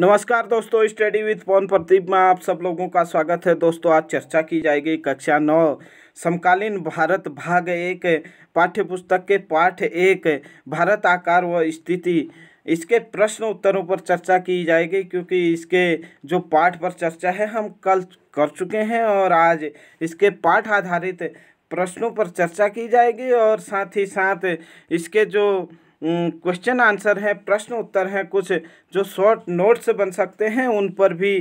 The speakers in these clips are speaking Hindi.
नमस्कार दोस्तों स्टडी विद पवन प्रदीप में आप सब लोगों का स्वागत है दोस्तों आज चर्चा की जाएगी कक्षा नौ समकालीन भारत भाग एक पाठ्य पुस्तक के पाठ एक भारत आकार व स्थिति इसके प्रश्न उत्तरों पर चर्चा की जाएगी क्योंकि इसके जो पाठ पर चर्चा है हम कल कर चुके हैं और आज इसके पाठ आधारित प्रश्नों पर चर्चा की जाएगी और साथ ही साथ इसके जो क्वेश्चन आंसर हैं प्रश्न उत्तर हैं कुछ जो शॉर्ट नोट्स बन सकते हैं उन पर भी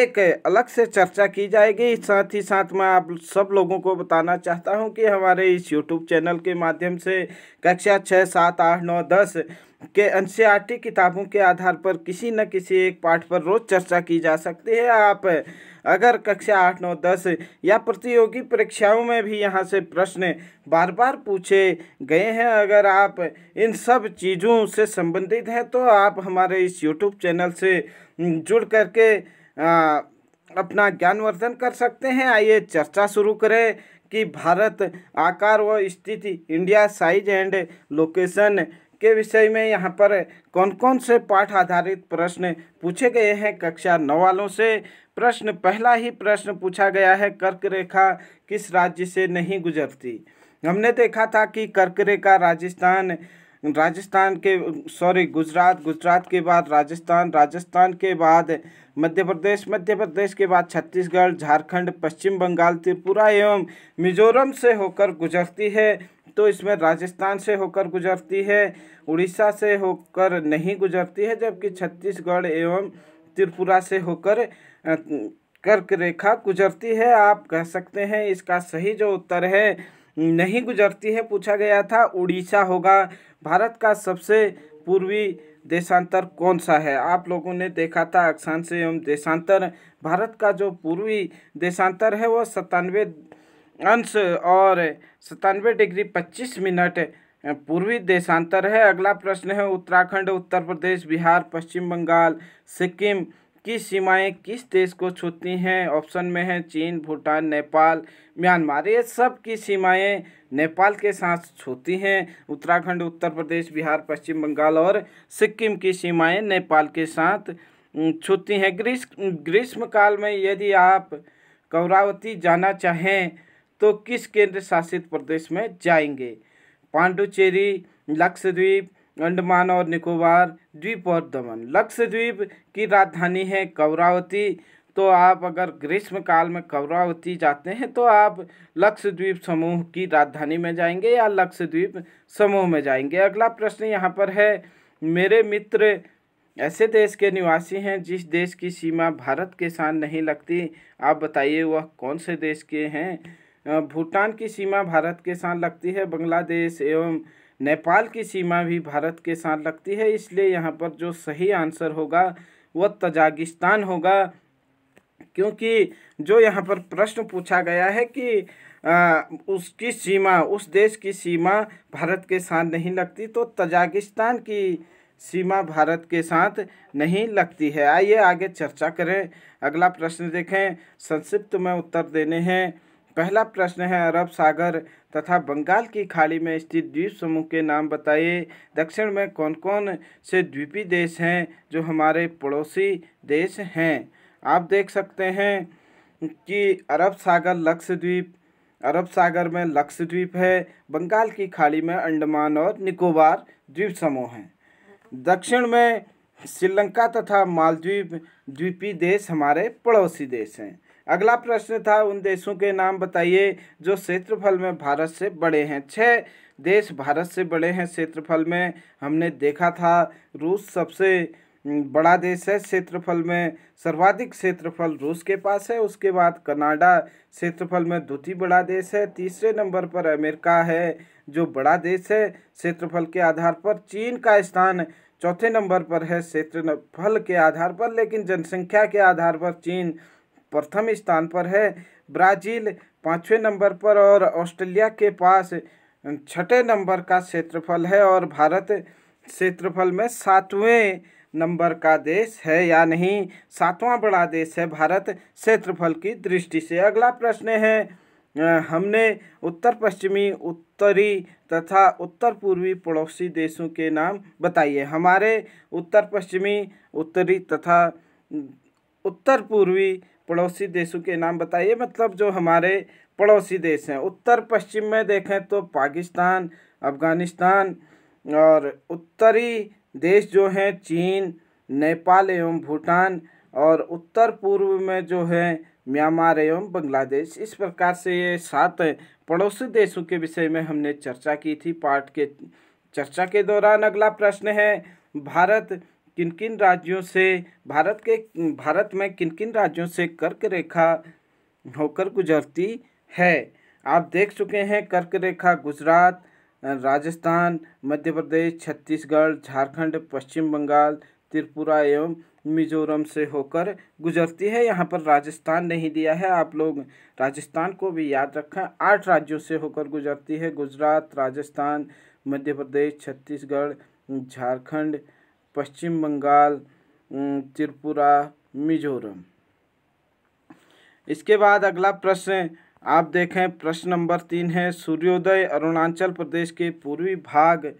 एक अलग से चर्चा की जाएगी साथ ही साथ मैं आप सब लोगों को बताना चाहता हूं कि हमारे इस यूट्यूब चैनल के माध्यम से कक्षा छः सात आठ नौ दस के एन किताबों के आधार पर किसी न किसी एक पाठ पर रोज चर्चा की जा सकती है आप अगर कक्षा आठ नौ दस या प्रतियोगी परीक्षाओं में भी यहाँ से प्रश्न बार बार पूछे गए हैं अगर आप इन सब चीज़ों से संबंधित हैं तो आप हमारे इस यूट्यूब चैनल से जुड़ करके आ, अपना ज्ञानवर्धन कर सकते हैं आइए चर्चा शुरू करें कि भारत आकार व स्थिति इंडिया साइज एंड लोकेशन के विषय में यहाँ पर कौन कौन से पाठ आधारित प्रश्न पूछे गए हैं कक्षा नौ वालों से प्रश्न पहला ही प्रश्न पूछा गया है कर्क रेखा किस राज्य से नहीं गुजरती हमने देखा था कि कर्क रेखा राजस्थान राजस्थान के सॉरी गुजरात गुजरात के बाद राजस्थान राजस्थान के बाद मध्य प्रदेश मध्य प्रदेश के बाद छत्तीसगढ़ झारखंड पश्चिम बंगाल त्रिपुरा एवं मिजोरम से होकर गुजरती है तो इसमें राजस्थान से होकर गुजरती है उड़ीसा से होकर नहीं गुजरती है जबकि छत्तीसगढ़ एवं त्रिपुरा से होकर कर्क रेखा गुजरती है आप कह सकते हैं इसका सही जो उत्तर है नहीं गुजरती है पूछा गया था उड़ीसा होगा भारत का सबसे पूर्वी देशांतर कौन सा है आप लोगों ने देखा था अक्षांश एवं देशांतर भारत का जो पूर्वी देशांतर है वह सत्तानवे अंश और सतानवे डिग्री पच्चीस मिनट पूर्वी देशांतर है अगला प्रश्न है उत्तराखंड उत्तर प्रदेश बिहार पश्चिम बंगाल सिक्किम की सीमाएं किस देश को छूती हैं ऑप्शन में है चीन भूटान नेपाल म्यांमार ये सब की सीमाएं नेपाल के साथ छूती हैं उत्तराखंड उत्तर प्रदेश बिहार पश्चिम बंगाल और सिक्किम की सीमाएं नेपाल के साथ छूती हैं ग्रीष्म ग्रीष्मकाल में यदि आप कौरावती जाना चाहें तो किस केंद्र शासित प्रदेश में जाएंगे पांडुचेरी लक्षद्वीप अंडमान और निकोबार द्वीप और दमन लक्षद्वीप की राजधानी है कवरावती तो आप अगर ग्रीष्म काल में कवरावती जाते हैं तो आप लक्षद्वीप समूह की राजधानी में जाएंगे या लक्षद्वीप समूह में जाएंगे अगला प्रश्न यहाँ पर है मेरे मित्र ऐसे देश के निवासी हैं जिस देश की सीमा भारत के साथ नहीं लगती आप बताइए वह कौन से देश के हैं भूटान की सीमा भारत के साथ लगती है बांग्लादेश एवं नेपाल की सीमा भी भारत के साथ लगती है इसलिए यहाँ पर जो सही आंसर होगा वह तजाकिस्तान होगा क्योंकि जो यहाँ पर प्रश्न पूछा गया है कि आ, उसकी सीमा उस देश की सीमा भारत के साथ नहीं लगती तो तजाकिस्तान की सीमा भारत के साथ नहीं लगती है आइए आगे चर्चा करें अगला प्रश्न देखें संक्षिप्त में उत्तर देने हैं पहला प्रश्न है अरब सागर तथा बंगाल की खाड़ी में स्थित द्वीप समूह के नाम बताइए दक्षिण में कौन कौन से द्वीपी देश हैं जो हमारे पड़ोसी देश हैं आप देख सकते हैं कि अरब सागर लक्षद्वीप अरब सागर में लक्षद्वीप है बंगाल की खाड़ी में अंडमान और निकोबार द्वीप समूह हैं दक्षिण में श्रीलंका तथा मालद्वीप द्वीपी देश हमारे पड़ोसी देश हैं अगला प्रश्न था उन देशों के नाम बताइए जो क्षेत्रफल में भारत से बड़े हैं छः देश भारत से बड़े हैं क्षेत्रफल में हमने देखा था रूस सबसे बड़ा देश है क्षेत्रफल में सर्वाधिक क्षेत्रफल रूस के पास है उसके बाद कनाडा क्षेत्रफल में द्वितीय बड़ा देश है तीसरे नंबर पर अमेरिका है जो बड़ा देश है क्षेत्रफल के आधार पर चीन का स्थान चौथे नंबर पर है क्षेत्रफल के आधार पर लेकिन जनसंख्या के आधार पर चीन प्रथम स्थान पर है ब्राज़ील पाँचवें नंबर पर और ऑस्ट्रेलिया के पास छठे नंबर का क्षेत्रफल है और भारत क्षेत्रफल में सातवें नंबर का देश है या नहीं सातवां बड़ा देश है भारत क्षेत्रफल की दृष्टि से अगला प्रश्न है हमने उत्तर पश्चिमी उत्तरी तथा उत्तर पूर्वी पड़ोसी देशों के नाम बताइए हमारे उत्तर पश्चिमी उत्तरी तथा उत्तर पूर्वी पड़ोसी देशों के नाम बताइए मतलब जो हमारे पड़ोसी देश हैं उत्तर पश्चिम में देखें तो पाकिस्तान अफ़गानिस्तान और उत्तरी देश जो हैं चीन नेपाल एवं भूटान और उत्तर पूर्व में जो है म्यांमार एवं बांग्लादेश इस प्रकार से ये सात पड़ोसी देशों के विषय में हमने चर्चा की थी पाठ के चर्चा के दौरान अगला प्रश्न है भारत किन किन राज्यों से भारत के भारत में किन किन राज्यों से कर्क रेखा होकर गुजरती है आप देख चुके हैं कर्क रेखा गुजरात राजस्थान मध्य प्रदेश छत्तीसगढ़ झारखंड पश्चिम बंगाल त्रिपुरा एवं मिजोरम से होकर गुजरती है यहाँ पर राजस्थान नहीं दिया है आप लोग राजस्थान को भी याद रखें आठ राज्यों से होकर गुजरती है गुजरात राजस्थान मध्य प्रदेश छत्तीसगढ़ झारखंड पश्चिम बंगाल त्रिपुरा मिजोरम इसके बाद अगला प्रश्न आप देखें प्रश्न नंबर तीन है सूर्योदय अरुणाचल प्रदेश के पूर्वी भाग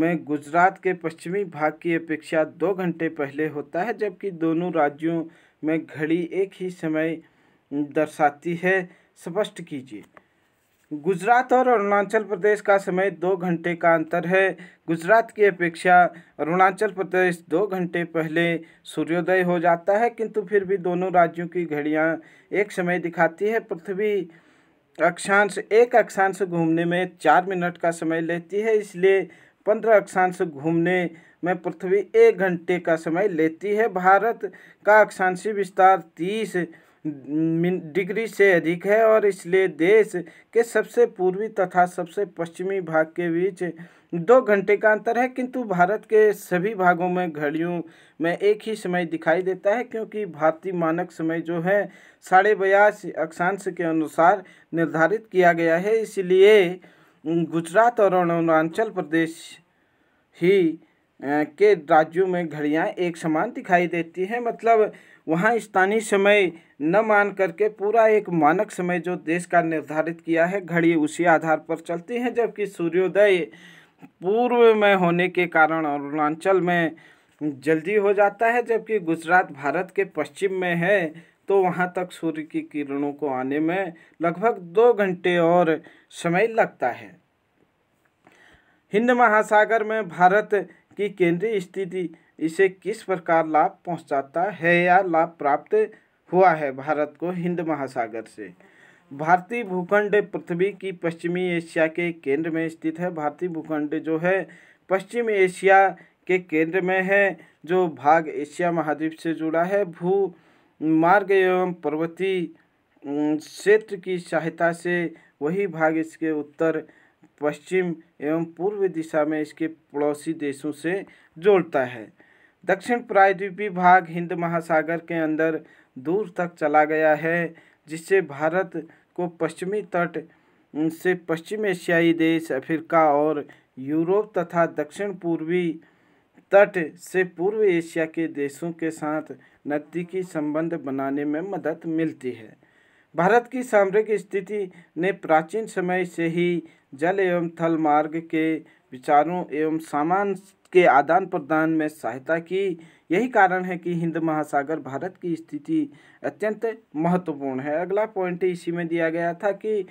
में गुजरात के पश्चिमी भाग की अपेक्षा दो घंटे पहले होता है जबकि दोनों राज्यों में घड़ी एक ही समय दर्शाती है स्पष्ट कीजिए गुजरात और अरुणाचल प्रदेश का समय दो घंटे का अंतर है गुजरात की अपेक्षा अरुणाचल प्रदेश दो घंटे पहले सूर्योदय हो जाता है किंतु फिर भी दोनों राज्यों की घड़ियां एक समय दिखाती है पृथ्वी अक्षांश एक अक्षांश घूमने में चार मिनट का समय लेती है इसलिए पंद्रह अक्षांश घूमने में पृथ्वी एक घंटे का समय लेती है भारत का अक्षांशी विस्तार तीस डिग्री से अधिक है और इसलिए देश के सबसे पूर्वी तथा सबसे पश्चिमी भाग के बीच दो घंटे का अंतर है किंतु भारत के सभी भागों में घड़ियों में एक ही समय दिखाई देता है क्योंकि भारतीय मानक समय जो है साढ़े बयासी अक्षांश के अनुसार निर्धारित किया गया है इसलिए गुजरात और अरुणाचल प्रदेश ही के राज्यों में घड़ियाँ एक समान दिखाई देती हैं मतलब वहाँ स्थानीय समय न मान करके पूरा एक मानक समय जो देश का निर्धारित किया है घड़ी उसी आधार पर चलती हैं जबकि सूर्योदय पूर्व में होने के कारण अरुणाचल में जल्दी हो जाता है जबकि गुजरात भारत के पश्चिम में है तो वहाँ तक सूर्य की किरणों को आने में लगभग दो घंटे और समय लगता है हिंद महासागर में भारत कि केंद्रीय स्थिति इसे किस प्रकार लाभ पहुंचाता है या लाभ प्राप्त हुआ है भारत को हिंद महासागर से भारतीय भूखंड पृथ्वी की पश्चिमी एशिया के केंद्र में स्थित है भारतीय भूखंड जो है पश्चिम एशिया के केंद्र में है जो भाग एशिया महाद्वीप से जुड़ा है भू मार्ग एवं पर्वतीय क्षेत्र की सहायता से वही भाग इसके उत्तर पश्चिम एवं पूर्व दिशा में इसके पड़ोसी देशों से जोड़ता है दक्षिण प्रायद्वीपीय भाग हिंद महासागर के अंदर दूर तक चला गया है जिससे भारत को पश्चिमी तट से पश्चिम एशियाई देश अफ्रीका और यूरोप तथा दक्षिण पूर्वी तट से पूर्व एशिया के देशों के साथ नज़दीकी संबंध बनाने में मदद मिलती है भारत की सामरिक स्थिति ने प्राचीन समय से ही जल एवं थल मार्ग के विचारों एवं सामान के आदान प्रदान में सहायता की यही कारण है कि हिंद महासागर भारत की स्थिति अत्यंत महत्वपूर्ण है अगला पॉइंट इसी में दिया गया था कि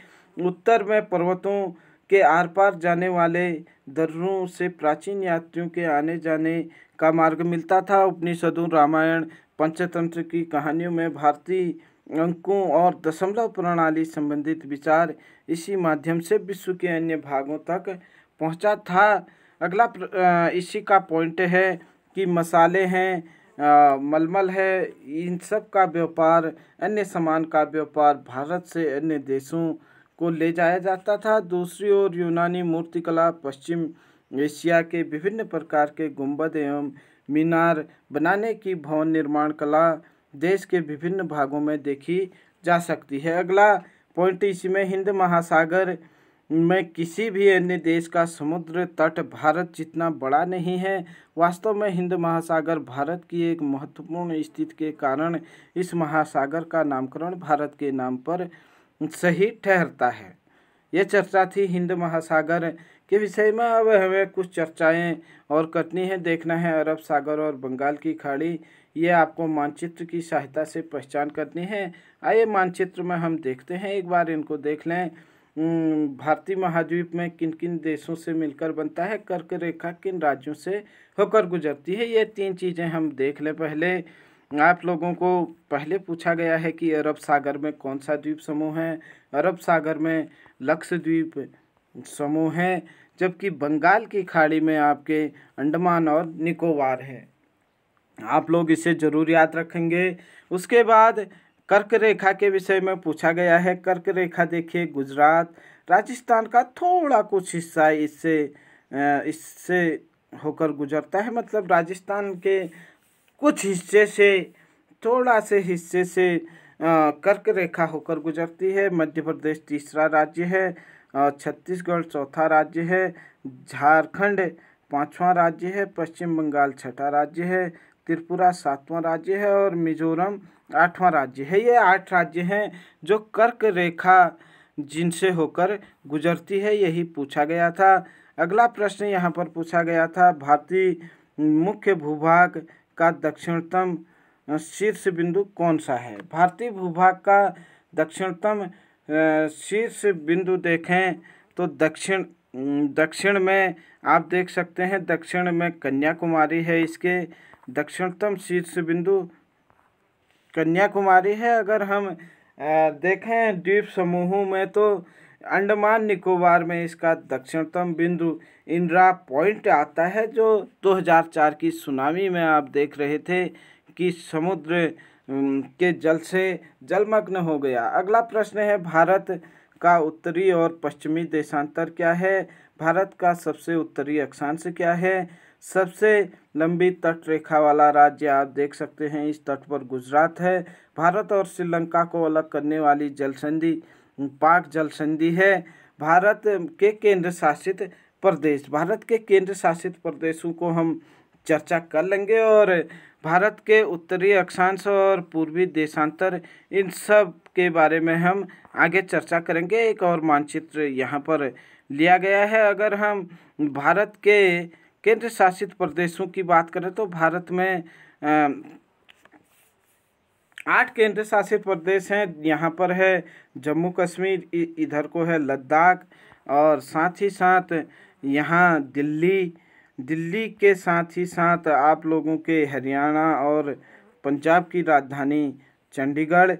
उत्तर में पर्वतों के आर पार जाने वाले दर्रों से प्राचीन यात्रियों के आने जाने का मार्ग मिलता था उपनिषदों रामायण पंचतंत्र की कहानियों में भारतीय अंकों और दशमलव प्रणाली संबंधित विचार इसी माध्यम से विश्व के अन्य भागों तक पहुंचा था अगला इसी का पॉइंट है कि मसाले हैं मलमल है इन सब का व्यापार अन्य सामान का व्यापार भारत से अन्य देशों को ले जाया जाता था दूसरी ओर यूनानी मूर्तिकला पश्चिम एशिया के विभिन्न प्रकार के गुंबद एवं मीनार बनाने की भवन निर्माण कला देश के विभिन्न भागों में देखी जा सकती है अगला पॉइंट इसमें हिंद महासागर में किसी भी अन्य देश का समुद्र तट भारत जितना बड़ा नहीं है वास्तव में हिंद महासागर भारत की एक महत्वपूर्ण स्थिति के कारण इस महासागर का नामकरण भारत के नाम पर सही ठहरता है यह चर्चा थी हिंद महासागर के विषय में अब हमें कुछ चर्चाएं और करनी है देखना है अरब सागर और बंगाल की खाड़ी ये आपको मानचित्र की सहायता से पहचान करनी है आइए मानचित्र में हम देखते हैं एक बार इनको देख लें भारतीय महाद्वीप में किन किन देशों से मिलकर बनता है कर्क रेखा किन राज्यों से होकर गुजरती है ये तीन चीज़ें हम देख लें पहले आप लोगों को पहले पूछा गया है कि अरब सागर में कौन सा द्वीप समूह है अरब सागर में लक्षद्वीप समूह है जबकि बंगाल की खाड़ी में आपके अंडमान और निकोबार है आप लोग इसे जरूर याद रखेंगे उसके बाद कर्क रेखा के विषय में पूछा गया है कर्क रेखा देखिए गुजरात राजस्थान का थोड़ा कुछ हिस्सा इससे इससे होकर गुजरता है मतलब राजस्थान के कुछ हिस्से से थोड़ा से हिस्से से कर्क रेखा होकर गुजरती है मध्य प्रदेश तीसरा राज्य है छत्तीसगढ़ चौथा राज्य है झारखंड पांचवा राज्य है पश्चिम बंगाल छठा राज्य है त्रिपुरा सातवां राज्य है और मिजोरम आठवां राज्य है ये आठ राज्य हैं जो कर्क रेखा जिनसे होकर गुजरती है यही पूछा गया था अगला प्रश्न यहाँ पर पूछा गया था भारतीय मुख्य भूभाग का दक्षिणतम शीर्ष बिंदु कौन सा है भारतीय भूभाग का दक्षिणतम शीर्ष बिंदु देखें तो दक्षिण दक्षिण में आप देख सकते हैं दक्षिण में कन्याकुमारी है इसके दक्षिणतम शीर्ष बिंदु कन्याकुमारी है अगर हम देखें द्वीप समूहों में तो अंडमान निकोबार में इसका दक्षिणतम बिंदु इंदिरा पॉइंट आता है जो 2004 की सुनामी में आप देख रहे थे कि समुद्र के जल से जलमग्न हो गया अगला प्रश्न है भारत का उत्तरी और पश्चिमी देशांतर क्या है भारत का सबसे उत्तरी अक्षांश क्या है सबसे लंबी तट रेखा वाला राज्य आप देख सकते हैं इस तट पर गुजरात है भारत और श्रीलंका को अलग करने वाली जल संधि पाक जलसंधि है भारत के केंद्र शासित प्रदेश भारत के केंद्र शासित प्रदेशों को हम चर्चा कर लेंगे और भारत के उत्तरी अक्षांश और पूर्वी देशांतर इन सब के बारे में हम आगे चर्चा करेंगे एक और मानचित्र यहाँ पर लिया गया है अगर हम भारत के केंद्र शासित प्रदेशों की बात करें तो भारत में आठ केंद्र शासित प्रदेश हैं यहाँ पर है जम्मू कश्मीर इधर को है लद्दाख और साथ ही साथ यहाँ दिल्ली दिल्ली के साथ ही साथ आप लोगों के हरियाणा और पंजाब की राजधानी चंडीगढ़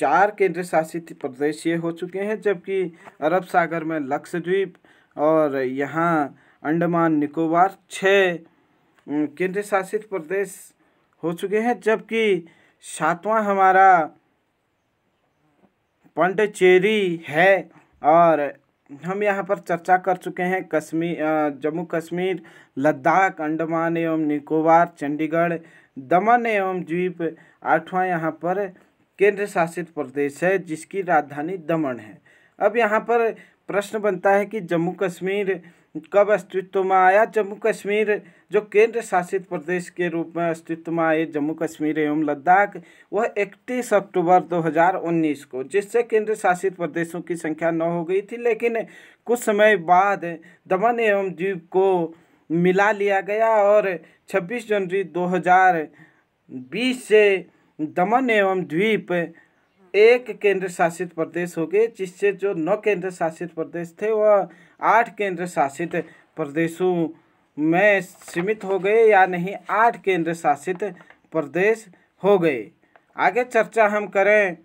चार केंद्र शासित प्रदेश ये हो चुके हैं जबकि अरब सागर में लक्षद्वीप और यहाँ अंडमान निकोबार छः केंद्र शासित प्रदेश हो चुके हैं जबकि सातवां हमारा पंडचेरी है और हम यहाँ पर चर्चा कर चुके हैं कश्मीर जम्मू कश्मीर लद्दाख अंडमान एवं निकोबार चंडीगढ़ दमन एवं द्वीप आठवां यहाँ पर केंद्र शासित प्रदेश है जिसकी राजधानी दमन है अब यहाँ पर प्रश्न बनता है कि जम्मू कश्मीर कब अस्तित्व में आया जम्मू कश्मीर जो केंद्र शासित प्रदेश के रूप में अस्तित्व में आए जम्मू कश्मीर एवं लद्दाख वह 31 अक्टूबर 2019 को जिससे केंद्र शासित प्रदेशों की संख्या नौ हो गई थी लेकिन कुछ समय बाद दमन एवं द्वीप को मिला लिया गया और 26 जनवरी 2020 से दमन एवं द्वीप एक केंद्र शासित प्रदेश हो गए जिससे जो नौ केंद्र शासित प्रदेश थे वह आठ केंद्र शासित प्रदेशों में सीमित हो गए या नहीं आठ केंद्र शासित प्रदेश हो गए आगे चर्चा हम करें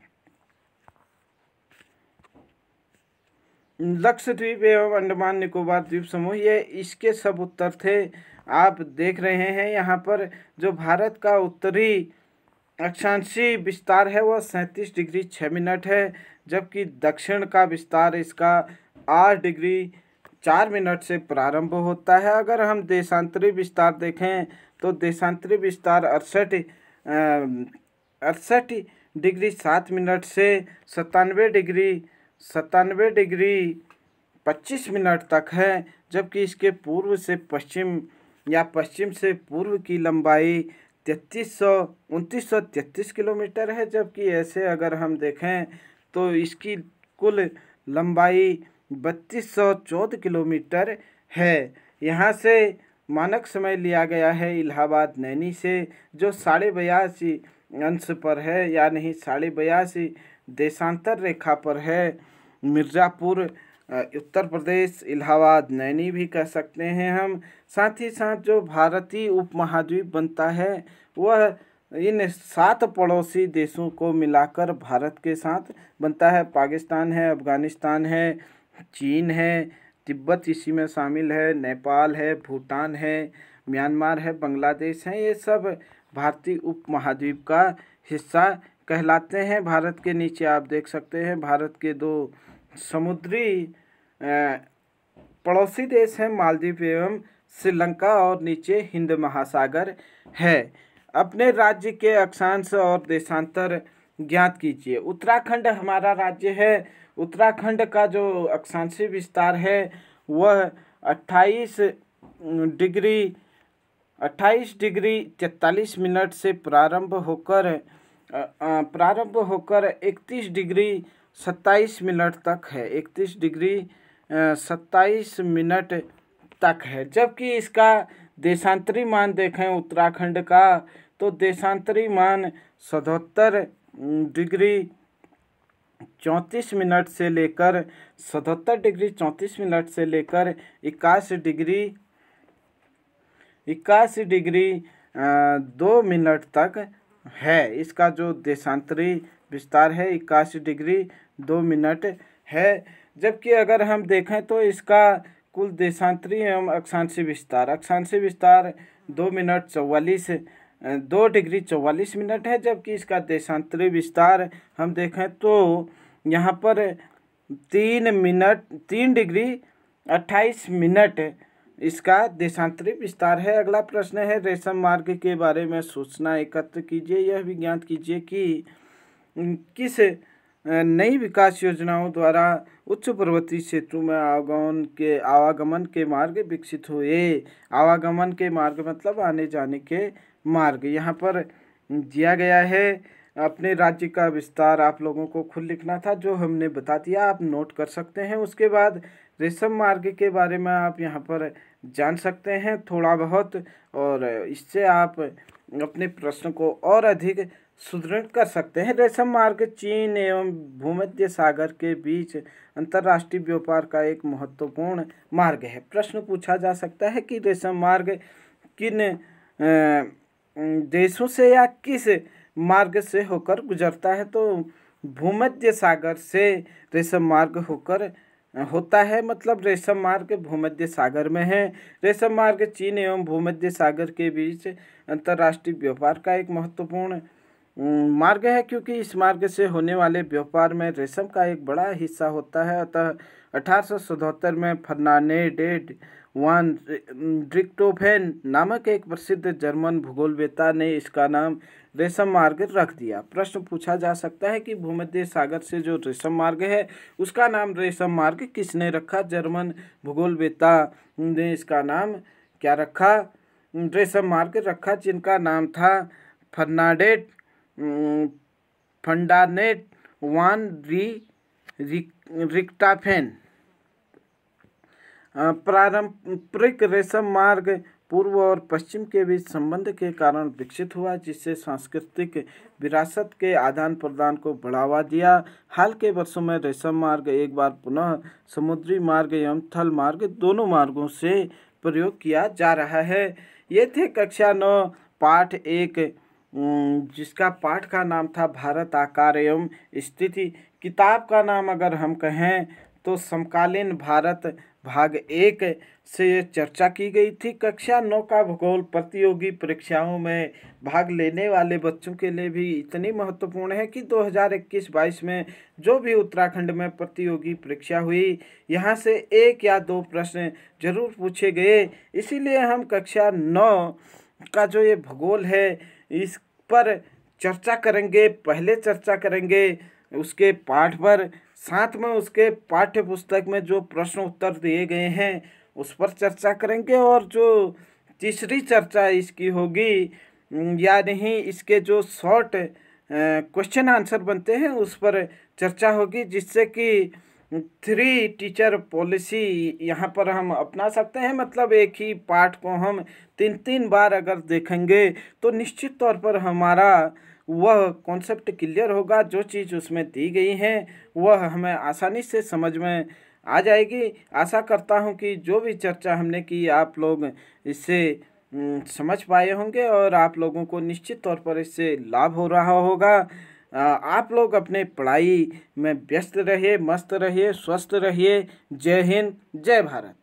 लक्षद्वीप एवं अंडमान निकोबार द्वीप समूह ये इसके सब उत्तर थे आप देख रहे हैं यहाँ पर जो भारत का उत्तरी अक्षांशी विस्तार है वह सैंतीस डिग्री छः मिनट है जबकि दक्षिण का विस्तार इसका आठ डिग्री चार मिनट से प्रारंभ होता है अगर हम देशांतरी विस्तार देखें तो देशांतरी विस्तार अड़सठ अड़सठ डिग्री सात मिनट से सतानवे डिग्री सतानवे डिग्री पच्चीस मिनट तक है जबकि इसके पूर्व से पश्चिम या पश्चिम से पूर्व की लंबाई तैतीस सौ उनतीस सौ तैतीस किलोमीटर है जबकि ऐसे अगर हम देखें तो इसकी कुल लंबाई बत्तीस सौ चौदह किलोमीटर है यहाँ से मानक समय लिया गया है इलाहाबाद नैनी से जो साढ़े बयासी अंश पर है या नहीं साढ़े बयासी देशांतर रेखा पर है मिर्ज़ापुर उत्तर प्रदेश इलाहाबाद नैनी भी कह सकते हैं हम साथ ही साथ जो भारतीय उपमहाद्वीप बनता है वह इन सात पड़ोसी देशों को मिलाकर भारत के साथ बनता है पाकिस्तान है अफगानिस्तान है चीन है तिब्बत इसी में शामिल है नेपाल है भूटान है म्यांमार है बांग्लादेश है ये सब भारतीय उपमहाद्वीप का हिस्सा कहलाते हैं भारत के नीचे आप देख सकते हैं भारत के दो समुद्री पड़ोसी देश हैं मालदीव एवं श्रीलंका और नीचे हिंद महासागर है अपने राज्य के अक्षांश और देशांतर ज्ञात कीजिए उत्तराखंड हमारा राज्य है उत्तराखंड का जो अक्षांशी विस्तार है वह अट्ठाईस डिग्री 28 डिग्री तैतालीस मिनट से प्रारंभ होकर प्रारंभ होकर इकतीस डिग्री सत्ताईस मिनट तक है इकतीस डिग्री सत्ताईस मिनट तक है जबकि इसका देशांतरी मान देखें उत्तराखंड का तो देशांतरी मान सतहत्तर डिग्री चौंतीस मिनट से लेकर सतहत्तर डिग्री चौंतीस मिनट से लेकर इक्यासी डिग्री इक्यासी डिग्री दो मिनट तक है इसका जो देशांतरी विस्तार है इक्यासी डिग्री दो मिनट है जबकि अगर हम देखें तो इसका कुल देशांतरी एवं अक्षांशी विस्तार अक्षांशी विस्तार दो मिनट चौवालीस दो डिग्री चौवालीस मिनट है जबकि इसका देशांतरी विस्तार हम देखें तो यहाँ पर तीन मिनट तीन डिग्री अट्ठाईस मिनट इसका देशांतरी विस्तार है अगला प्रश्न है रेशम मार्ग के बारे में सूचना एकत्र कीजिए यह भी ज्ञात कीजिए कि किस नई विकास योजनाओं द्वारा उच्च पर्वतीय क्षेत्रों में आवागमन के आवागमन के मार्ग विकसित हुए आवागमन के मार्ग मतलब आने जाने के मार्ग यहाँ पर दिया गया है अपने राज्य का विस्तार आप लोगों को खुद लिखना था जो हमने बता दिया आप नोट कर सकते हैं उसके बाद रेशम मार्ग के बारे में आप यहाँ पर जान सकते हैं थोड़ा बहुत और इससे आप अपने प्रश्न को और अधिक सुदृढ़ कर सकते हैं रेशम मार्ग चीन एवं भूमध्य सागर के बीच अंतर्राष्ट्रीय व्यापार का एक महत्वपूर्ण मार्ग है प्रश्न पूछा जा सकता है कि रेशम मार्ग किन देशों से या किस मार्ग से होकर गुजरता है तो भूमध्य सागर से रेशम मार्ग होकर होता है मतलब रेशम मार्ग भूमध्य सागर में है रेशम मार्ग चीन एवं भूमध्य सागर के बीच अंतर्राष्ट्रीय व्यापार का एक महत्वपूर्ण मार्ग है क्योंकि इस मार्ग से होने वाले व्यापार में रेशम का एक बड़ा हिस्सा होता है अतः अठारह में फर्नानेडेड वन ड्रिक्टोफेन नामक एक प्रसिद्ध जर्मन भूगोलवेता ने इसका नाम रेशम मार्ग रख दिया प्रश्न पूछा जा सकता है कि भूमध्य सागर से जो रेशम मार्ग है उसका नाम रेशम मार्ग किसने रखा जर्मन भूगोलवेता ने इसका नाम क्या रखा रेशम मार्ग रखा जिनका नाम था फर्नाडेट फंडानेट वन री रिक्टाफेन पारंपरिक रेशम मार्ग पूर्व और पश्चिम के बीच संबंध के कारण विकसित हुआ जिससे सांस्कृतिक विरासत के आदान प्रदान को बढ़ावा दिया हाल के वर्षों में रेशम मार्ग एक बार पुनः समुद्री मार्ग एवं थल मार्ग दोनों मार्गों से प्रयोग किया जा रहा है ये थे कक्षा नौ पाठ एक जिसका पाठ का नाम था भारत आकार एवं स्थिति किताब का नाम अगर हम कहें तो समकालीन भारत भाग एक से ये चर्चा की गई थी कक्षा नौ का भूगोल प्रतियोगी परीक्षाओं में भाग लेने वाले बच्चों के लिए भी इतनी महत्वपूर्ण है कि 2021-22 में जो भी उत्तराखंड में प्रतियोगी परीक्षा हुई यहाँ से एक या दो प्रश्न जरूर पूछे गए इसीलिए हम कक्षा नौ का जो ये भूगोल है इस पर चर्चा करेंगे पहले चर्चा करेंगे उसके पाठ पर साथ में उसके पाठ्य पुस्तक में जो प्रश्न उत्तर दिए गए हैं उस पर चर्चा करेंगे और जो तीसरी चर्चा इसकी होगी या नहीं इसके जो शॉर्ट क्वेश्चन आंसर बनते हैं उस पर चर्चा होगी जिससे कि थ्री टीचर पॉलिसी यहाँ पर हम अपना सकते हैं मतलब एक ही पाठ को हम तीन तीन बार अगर देखेंगे तो निश्चित तौर पर हमारा वह कॉन्सेप्ट क्लियर होगा जो चीज़ उसमें दी गई है वह हमें आसानी से समझ में आ जाएगी आशा करता हूँ कि जो भी चर्चा हमने की आप लोग इससे समझ पाए होंगे और आप लोगों को निश्चित तौर पर इससे लाभ हो रहा होगा आप लोग अपने पढ़ाई में व्यस्त रहिए मस्त रहिए स्वस्थ रहिए जय हिंद जय भारत